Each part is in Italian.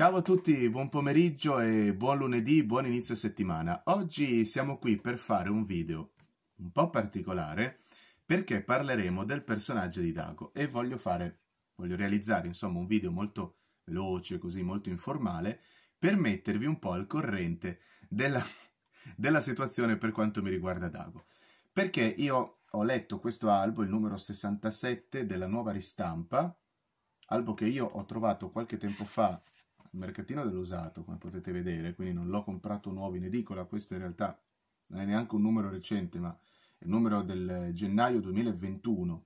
Ciao a tutti, buon pomeriggio e buon lunedì, buon inizio settimana. Oggi siamo qui per fare un video un po' particolare perché parleremo del personaggio di Dago e voglio fare, voglio realizzare insomma un video molto veloce, così molto informale, per mettervi un po' al corrente della, della situazione per quanto mi riguarda Dago. Perché io ho letto questo albo, il numero 67 della nuova ristampa, albo che io ho trovato qualche tempo fa mercatino dell'usato, come potete vedere, quindi non l'ho comprato nuovo in edicola, questo in realtà non è neanche un numero recente, ma è il numero del gennaio 2021,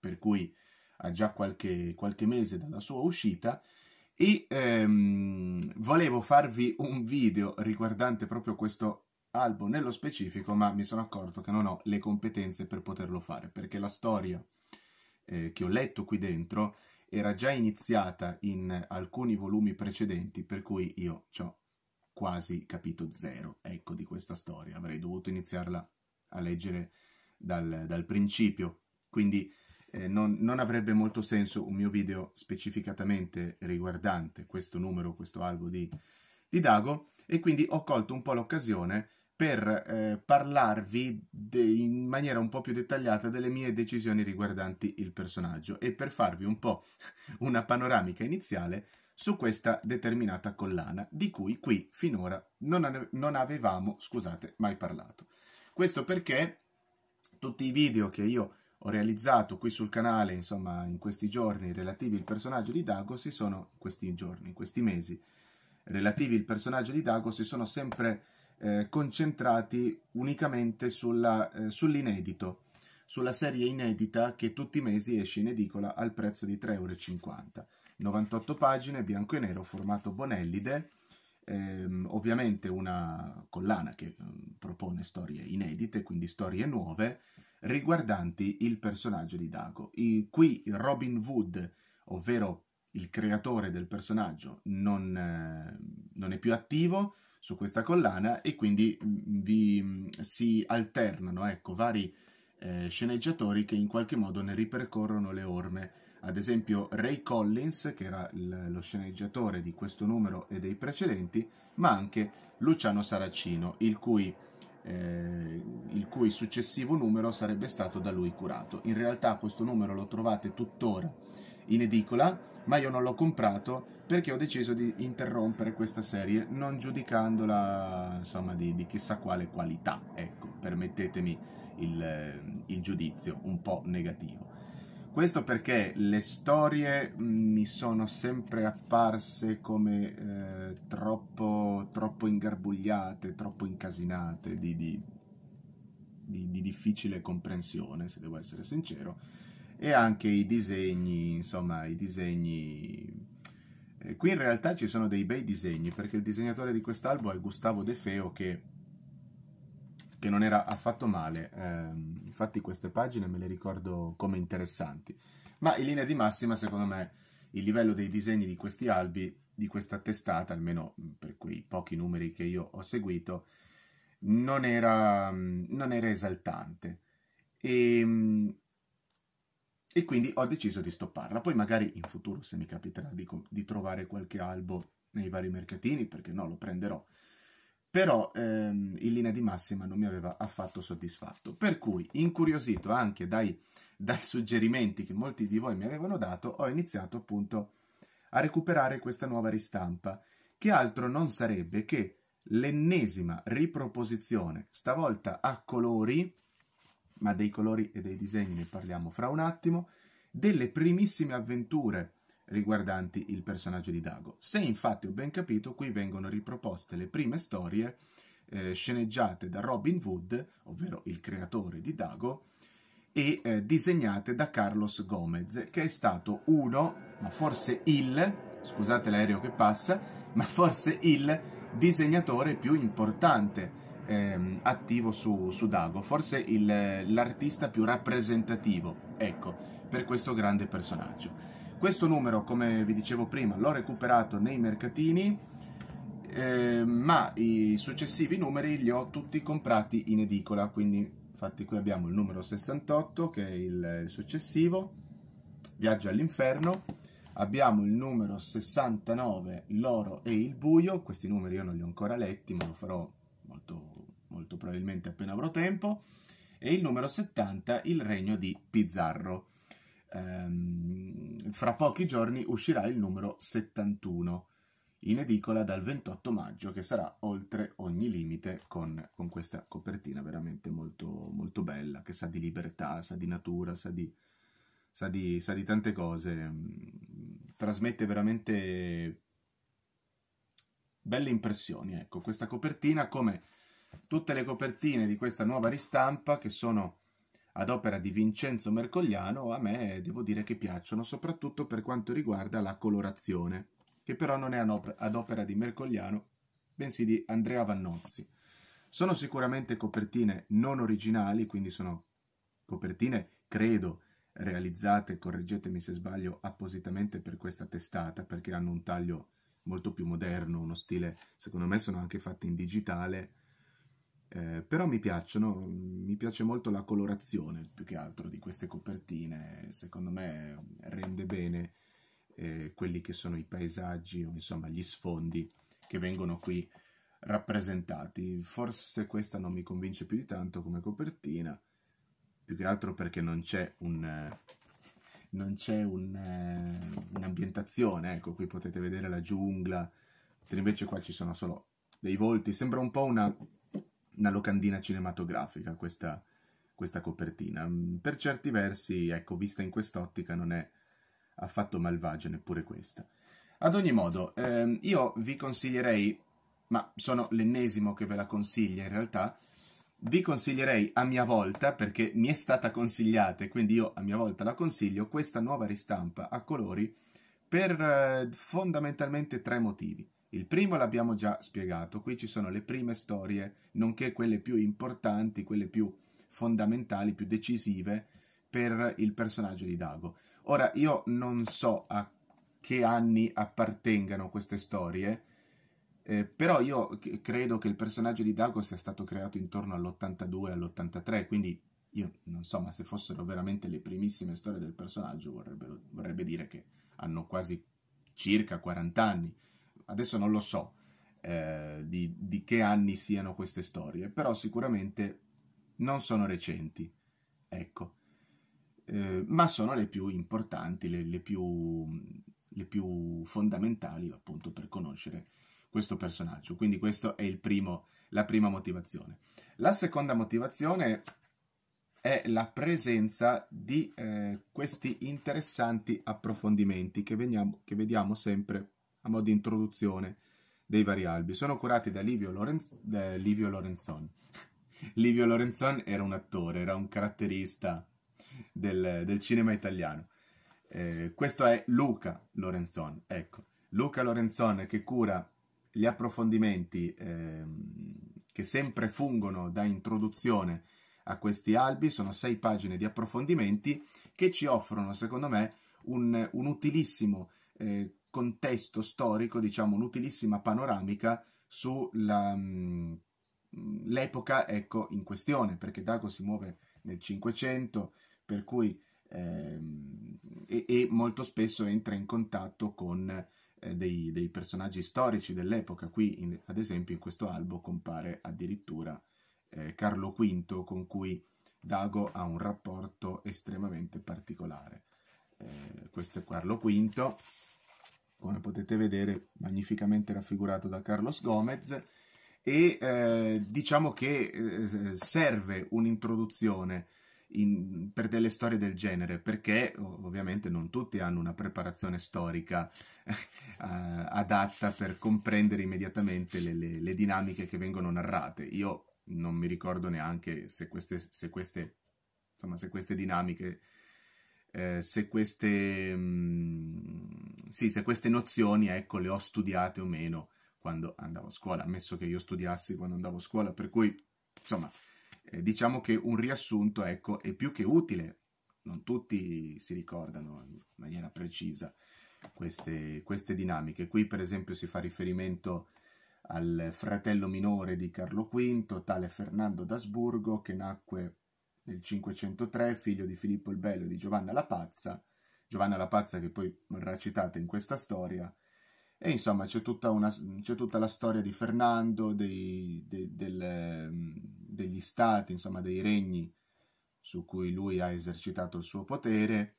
per cui ha già qualche, qualche mese dalla sua uscita, e ehm, volevo farvi un video riguardante proprio questo album nello specifico, ma mi sono accorto che non ho le competenze per poterlo fare, perché la storia eh, che ho letto qui dentro era già iniziata in alcuni volumi precedenti, per cui io ho quasi capito zero, ecco, di questa storia. Avrei dovuto iniziarla a leggere dal, dal principio, quindi eh, non, non, avrebbe molto senso un mio video specificatamente riguardante questo numero, questo albo di, di Dago, e quindi ho colto un po' l'occasione per eh, parlarvi de- in maniera un po' più dettagliata delle mie decisioni riguardanti il personaggio e per farvi un po' una panoramica iniziale su questa determinata collana di cui qui finora non, ave- non avevamo, scusate, mai parlato. Questo perché tutti i video che io ho realizzato qui sul canale, insomma, in questi giorni relativi al personaggio di Dago, si sono, in questi giorni, in questi mesi, relativi al personaggio di Dago, si sono sempre eh, concentrati unicamente sulla, eh, sull'inedito, sulla serie inedita che tutti i mesi esce in edicola al prezzo di 3,50 euro. 98 pagine, bianco e nero, formato Bonellide, ehm, ovviamente una collana che eh, propone storie inedite, quindi storie nuove, riguardanti il personaggio di Dago. I, qui Robin Wood, ovvero il creatore del personaggio, non, eh, non è più attivo, su questa collana e quindi mm, vi mm, si alternano ecco, vari eh, sceneggiatori che in qualche modo ne ripercorrono le orme. Ad esempio Ray Collins, che era il, lo sceneggiatore di questo numero e dei precedenti, ma anche Luciano Saracino, il cui, eh, il cui successivo numero sarebbe stato da lui curato. In realtà questo numero lo trovate tuttora in edicola ma io non l'ho comprato perché ho deciso di interrompere questa serie non giudicandola insomma di, di chissà quale qualità ecco permettetemi il, eh, il, giudizio un po' negativo questo perché le storie mm, mi sono sempre apparse come eh, troppo, troppo, ingarbugliate, troppo incasinate, di, di, di difficile comprensione, se devo essere sincero e anche i disegni, insomma, i disegni... Eh, qui in realtà ci sono dei bei disegni, perché il disegnatore di quest'albo è Gustavo De Feo, che, che non era affatto male. Eh, infatti queste pagine me le ricordo come interessanti. Ma in linea di massima, secondo me, il livello dei disegni di questi albi, di questa testata, almeno per quei pochi numeri che io ho seguito, non era, non era esaltante. E, ehm, e quindi ho deciso di stopparla. Poi magari in futuro, se mi capiterà di, di trovare qualche albo nei vari mercatini, perché no, lo prenderò. Però ehm, in linea di massima non mi aveva affatto soddisfatto. Per cui, incuriosito anche dai, dai suggerimenti che molti di voi mi avevano dato, ho iniziato appunto a recuperare questa nuova ristampa, che altro non sarebbe che l'ennesima riproposizione, stavolta a colori, ma dei colori e dei disegni ne parliamo fra un attimo, delle primissime avventure riguardanti il personaggio di Dago. Se infatti ho ben capito, qui vengono riproposte le prime storie eh, sceneggiate da Robin Wood, ovvero il creatore di Dago, e eh, disegnate da Carlos Gomez, che è stato uno, ma forse il, scusate l'aereo che passa, ma forse il disegnatore più importante ehm, attivo su, su, Dago, forse il, l'artista più rappresentativo, ecco, per questo grande personaggio. Questo numero, come vi dicevo prima, l'ho recuperato nei mercatini, eh, ma i successivi numeri li ho tutti comprati in edicola, quindi infatti qui abbiamo il numero 68 che è il, il successivo, Viaggio all'inferno, abbiamo il numero 69, L'oro e il buio, questi numeri io non li ho ancora letti ma lo farò molto, molto probabilmente appena avrò tempo, e il numero 70, Il regno di Pizzarro. Ehm, fra pochi giorni uscirà il numero 71 in edicola dal 28 maggio che sarà oltre ogni limite con, con questa copertina veramente molto, molto, bella che sa di libertà, sa di natura, sa di, sa di, sa di tante cose, trasmette veramente belle impressioni. Ecco, questa copertina, come tutte le copertine di questa nuova ristampa, che sono ad opera di Vincenzo Mercogliano, a me devo dire che piacciono, soprattutto per quanto riguarda la colorazione, che però non è ad opera di Mercogliano, bensì di Andrea Vannozzi. Sono sicuramente copertine non originali, quindi sono copertine, credo, realizzate, correggetemi se sbaglio, appositamente per questa testata, perché hanno un taglio molto più moderno, uno stile, secondo me sono anche fatti in digitale, eh, però mi piacciono, mi piace molto la colorazione più che altro di queste copertine, secondo me rende bene eh, quelli che sono i paesaggi o insomma gli sfondi che vengono qui rappresentati. Forse questa non mi convince più di tanto come copertina, più che altro perché non c'è un non c'è un, eh, un'ambientazione, ecco, qui potete vedere la giungla, mentre invece qua ci sono solo dei volti, sembra un po' una, una locandina cinematografica questa, questa, copertina. Mm, per certi versi, ecco, vista in quest'ottica non è affatto malvagia neppure questa. Ad ogni modo, ehm, io vi consiglierei, ma sono l'ennesimo che ve la consiglia in realtà, vi consiglierei a mia volta, perché mi è stata consigliata e quindi io a mia volta la consiglio, questa nuova ristampa a colori per eh, fondamentalmente tre motivi. Il primo l'abbiamo già spiegato, qui ci sono le prime storie, nonché quelle più importanti, quelle più fondamentali, più decisive per il personaggio di Dago. Ora, io non so a che anni appartengano queste storie, eh, però io credo che il personaggio di Dago sia stato creato intorno all'82 e all'83, quindi io non so, ma se fossero veramente le primissime storie del personaggio vorrebbe dire che hanno quasi circa 40 anni. Adesso non lo so eh, di, di, che anni siano queste storie, però sicuramente non sono recenti, ecco. Eh, ma sono le più importanti, le, le, più, le più fondamentali appunto per conoscere questo personaggio. Quindi questa è il primo, la prima motivazione. La seconda motivazione è la presenza di eh, questi interessanti approfondimenti che, veniamo, che, vediamo sempre a modo di introduzione dei vari albi. Sono curati da Livio, Lorenz, da Livio Lorenzon. Livio Lorenzon era un attore, era un caratterista del, del cinema italiano. Eh, questo è Luca Lorenzon, ecco. Luca Lorenzon che cura gli approfondimenti ehm, che sempre fungono da introduzione a questi albi, sono sei pagine di approfondimenti che ci offrono, secondo me, un, un utilissimo eh, contesto storico, diciamo un'utilissima panoramica sull'epoca mm, ecco, in questione, perché Dago si muove nel Cinquecento, per cui eh, e, e molto spesso entra in contatto con eh, dei, dei personaggi storici dell'epoca. Qui, in, ad esempio, in questo albo compare addirittura eh, Carlo V, con cui Dago ha un rapporto estremamente particolare. Eh, questo è Carlo V, come potete vedere, magnificamente raffigurato da Carlos Gomez. E eh, diciamo che eh, serve un'introduzione in, per delle storie del genere, perché ovviamente non tutti hanno una preparazione storica eh, adatta per comprendere immediatamente le, le, le, dinamiche che vengono narrate. Io non mi ricordo neanche se queste, se queste, insomma, se queste dinamiche eh, se, queste, mh, mm, sì, se queste nozioni ecco, le ho studiate o meno quando andavo a scuola, ammesso che io studiassi quando andavo a scuola, per cui insomma eh, diciamo che un riassunto ecco, è più che utile. Non tutti si ricordano in maniera precisa queste, queste dinamiche. Qui per esempio si fa riferimento al fratello minore di Carlo V, tale Fernando d'Asburgo, che nacque nel 503, figlio di Filippo il Bello e di Giovanna la Pazza, Giovanna la Pazza che poi verrà citata in questa storia, e insomma c'è tutta, una, c'è tutta la storia di Fernando, dei, de, del, mm, degli stati, insomma dei regni su cui lui ha esercitato il suo potere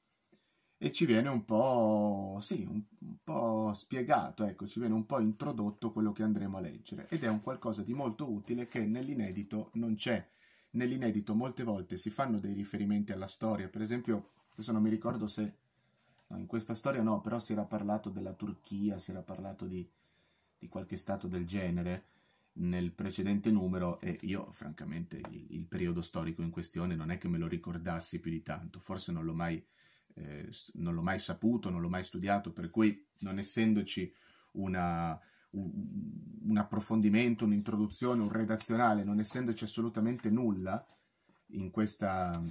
e ci viene un po', sì, un, un po' spiegato, ecco, ci viene un po' introdotto quello che andremo a leggere ed è un qualcosa di molto utile che nell'inedito non c'è. Nell'inedito molte volte si fanno dei riferimenti alla storia, per esempio, adesso non mi ricordo se in questa storia no, però si era parlato della Turchia, si era parlato di, di qualche stato del genere nel precedente numero e io francamente il, il, periodo storico in questione non è che me lo ricordassi più di tanto, forse non l'ho mai, eh, non l'ho mai saputo, non l'ho mai studiato, per cui non essendoci una, un, un approfondimento, un'introduzione, un redazionale, non essendoci assolutamente nulla in questa,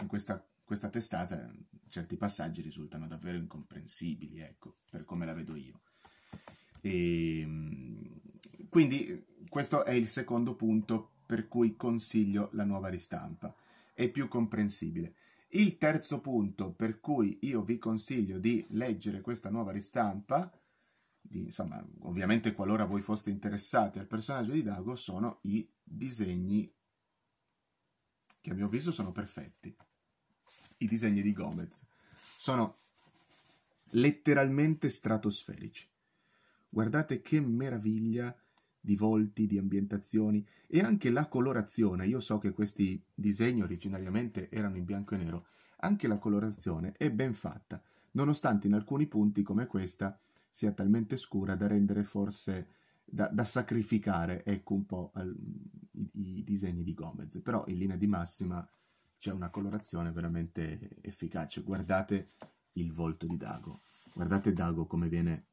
in questa questa testata, certi passaggi risultano davvero incomprensibili, ecco, per come la vedo io. E, ehm, quindi questo è il secondo punto per cui consiglio la nuova ristampa, è più comprensibile. Il terzo punto per cui io vi consiglio di leggere questa nuova ristampa, di, insomma, ovviamente qualora voi foste interessati al personaggio di Dago, sono i disegni che a mio avviso sono perfetti i disegni di Gomez sono letteralmente stratosferici. Guardate che meraviglia di volti, di ambientazioni e anche la colorazione. Io so che questi disegni originariamente erano in bianco e nero, anche la colorazione è ben fatta, nonostante in alcuni punti come questa sia talmente scura da rendere forse da, da sacrificare ecco un po' al, i, i disegni di Gomez, però in linea di massima c'è una colorazione veramente efficace. Guardate il volto di Dago, guardate Dago come viene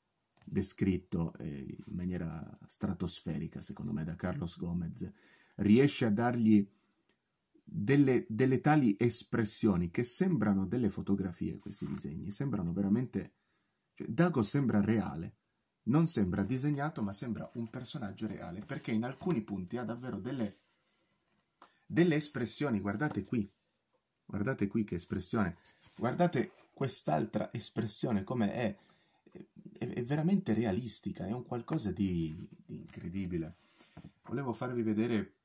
descritto eh, in maniera stratosferica, secondo me, da Carlos Gomez. Riesce a dargli delle, delle tali espressioni che sembrano delle fotografie, questi disegni, sembrano veramente... Cioè, Dago sembra reale, non sembra disegnato, ma sembra un personaggio reale, perché in alcuni punti ha davvero delle delle espressioni. Guardate qui, guardate qui che espressione, guardate quest'altra espressione come è, è, è, veramente realistica, è un qualcosa di, di incredibile. Volevo farvi vedere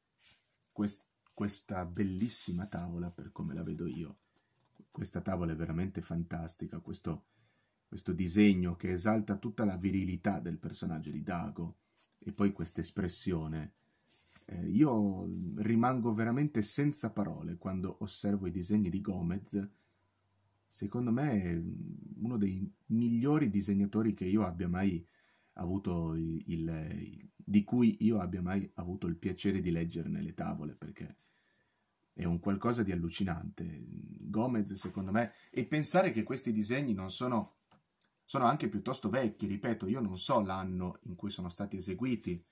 quest, questa bellissima tavola per come la vedo io. Questa tavola è veramente fantastica, questo, questo disegno che esalta tutta la virilità del personaggio di Dago e poi questa espressione eh, io rimango veramente senza parole quando osservo i disegni di Gomez. Secondo me è uno dei migliori disegnatori che io abbia mai avuto il, il, di cui io abbia mai avuto il piacere di leggere nelle tavole, perché è un qualcosa di allucinante. Gomez, secondo me, e pensare che questi disegni non sono, sono anche piuttosto vecchi, ripeto, io non so l'anno in cui sono stati eseguiti,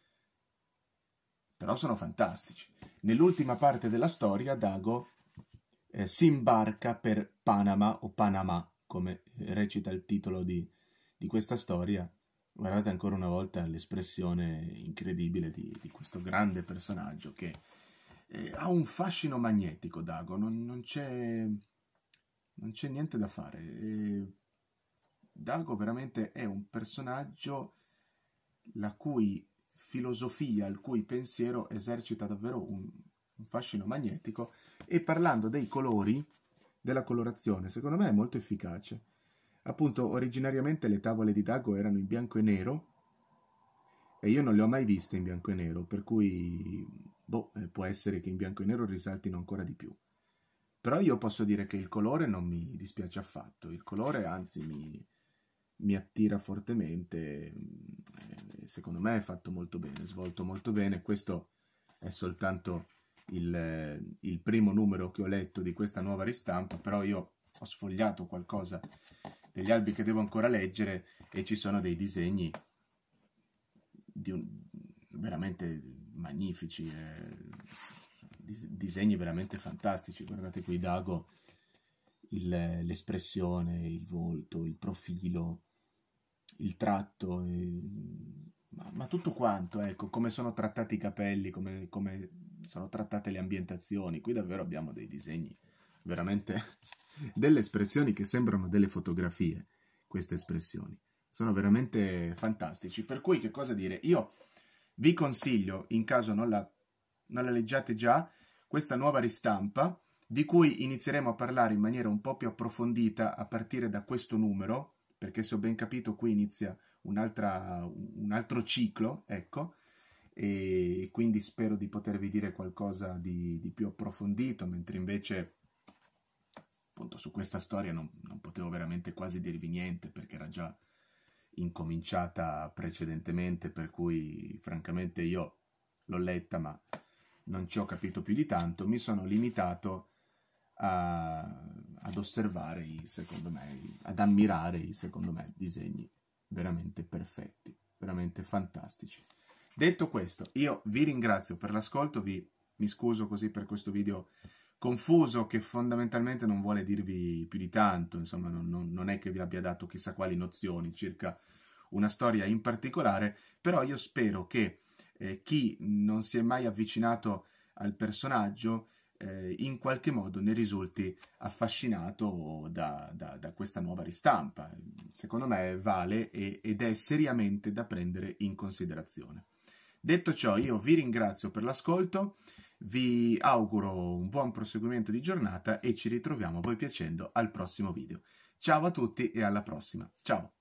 però sono fantastici. Nell'ultima parte della storia Dago eh, si imbarca per Panama o Panama, come eh, recita il titolo di, di questa storia. Guardate ancora una volta l'espressione incredibile di, di questo grande personaggio che eh, ha un fascino magnetico, Dago, non, non c'è non c'è niente da fare. E Dago veramente è un personaggio la cui filosofia il cui pensiero esercita davvero un, un fascino magnetico e parlando dei colori, della colorazione, secondo me è molto efficace. Appunto, originariamente le tavole di Dago erano in bianco e nero e io non le ho mai viste in bianco e nero, per cui boh, eh, può essere che in bianco e nero risaltino ancora di più. Però io posso dire che il colore non mi dispiace affatto, il colore anzi mi, mi attira fortemente, eh, secondo me è fatto molto bene, è svolto molto bene, questo è soltanto il, il primo numero che ho letto di questa nuova ristampa, però io ho sfogliato qualcosa degli albi che devo ancora leggere e ci sono dei disegni di un, veramente magnifici, eh, disegni veramente fantastici. Guardate qui Dago, l'espressione, il volto, il profilo, il tratto, il, ma, ma, tutto quanto, ecco, come sono trattati i capelli, come, come sono trattate le ambientazioni. Qui davvero abbiamo dei disegni, veramente delle espressioni che sembrano delle fotografie, queste espressioni. Sono veramente fantastici. Per cui che cosa dire? Io vi consiglio, in caso non la, non la leggiate già, questa nuova ristampa di cui inizieremo a parlare in maniera un po' più approfondita a partire da questo numero, perché se ho ben capito qui inizia un altro ciclo, ecco, e quindi spero di potervi dire qualcosa di, di più approfondito, mentre invece appunto su questa storia non, non potevo veramente quasi dirvi niente perché era già incominciata precedentemente, per cui francamente io l'ho letta ma non ci ho capito più di tanto, mi sono limitato a a, ad osservare, i, secondo me, ad ammirare i, secondo me, disegni veramente perfetti, veramente fantastici. Detto questo, io vi ringrazio per l'ascolto, vi, mi scuso così per questo video confuso che fondamentalmente non vuole dirvi più di tanto, insomma non, non, non è che vi abbia dato chissà quali nozioni circa una storia in particolare, però io spero che eh, chi non si è mai avvicinato al personaggio eh, in qualche modo ne risulti affascinato da, da, da questa nuova ristampa. Secondo me vale e, ed è seriamente da prendere in considerazione. Detto ciò, io vi ringrazio per l'ascolto, vi auguro un buon proseguimento di giornata e ci ritroviamo voi piacendo al prossimo video. Ciao a tutti e alla prossima. Ciao!